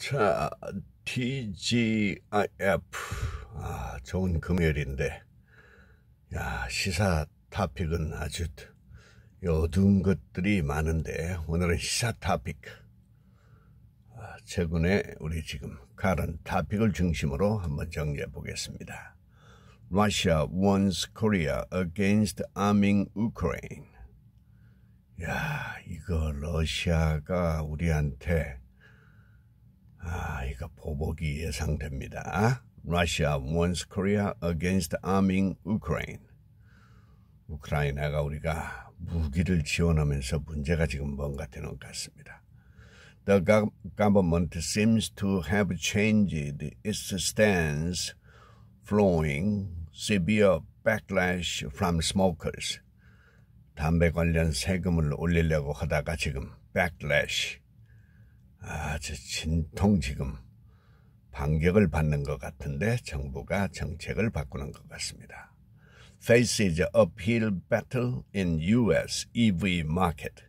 자, TGIF. 아, 좋은 금요일인데. 야, 시사 타픽은 아주 어두운 것들이 많은데, 오늘은 시사 타픽. 아, 최근에 우리 지금 가른 타픽을 중심으로 한번 정리해 보겠습니다. Russia warns Korea against arming Ukraine. 야, 이거 러시아가 우리한테 아, 이거 보복이 예상됩니다. Russia wants Korea against arming Ukraine. 우크라이나가 우리가 무기를 지원하면서 문제가 지금 뭔가 되는 것 같습니다. The government seems to have changed its stance, flowing severe backlash from smokers. 담배 관련 세금을 올리려고 하다가 지금 backlash, 아주 진통 지금 반격을 받는 것 같은데 정부가 정책을 바꾸는 것 같습니다. Faces uphill battle in U.S. EV market.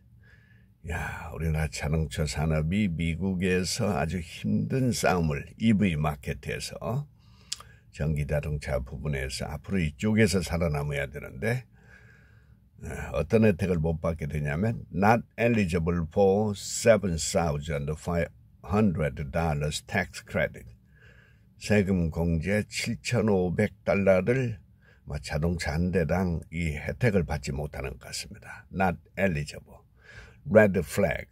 야, 우리나라 자동차 산업이 미국에서 아주 힘든 싸움을 EV 마켓에서 전기 자동차 부분에서 앞으로 이쪽에서 살아남아야 되는데 예, 어떤 혜택을 못 받게 되냐면 not eligible for $7,500 tax credit 세금 공제 7,500달러를 뭐 자동차 한 대당 이 혜택을 받지 못하는 것 같습니다. not eligible red flag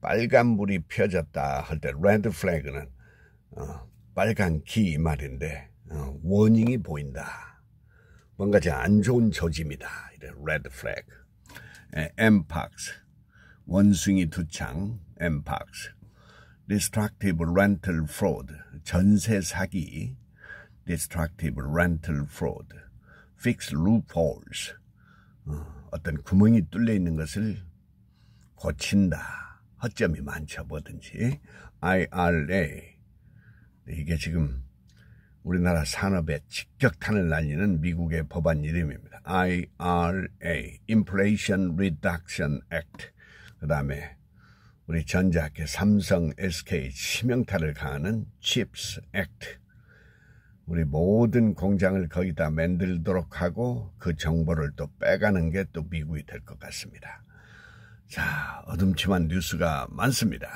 빨간불이 펴졌다 할 때 red flag는 어, 빨간 기 말인데 어, 워닝이 보인다. 뭔가 안 좋은 저지입니다. 레드 플래그. 엠팍스. 원숭이 두창. 엠팍스. destructive rental fraud. 전세 사기. destructive rental fraud. fix loopholes. 어떤 구멍이 뚫려 있는 것을 고친다. 허점이 많죠, 뭐든지. IRA. 이게 지금 우리나라 산업에 직격탄을 날리는 미국의 법안 이름입니다. IRA, Inflation Reduction Act. 그 다음에 우리 전자학계 삼성, SK 치명타를 가하는 Chips Act. 우리 모든 공장을 거기다 만들도록 하고 그 정보를 또 빼가는 게 또 미국이 될 것 같습니다. 자, 어둠치만 뉴스가 많습니다.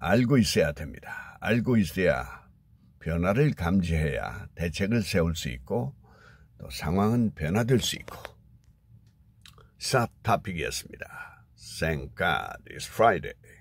알고 있어야 됩니다. 알고 있어야 변화를 감지해야 대책을 세울 수 있고 또 상황은 변화될 수 있고. 쌉 토픽이었습니다. Thank God it's Friday.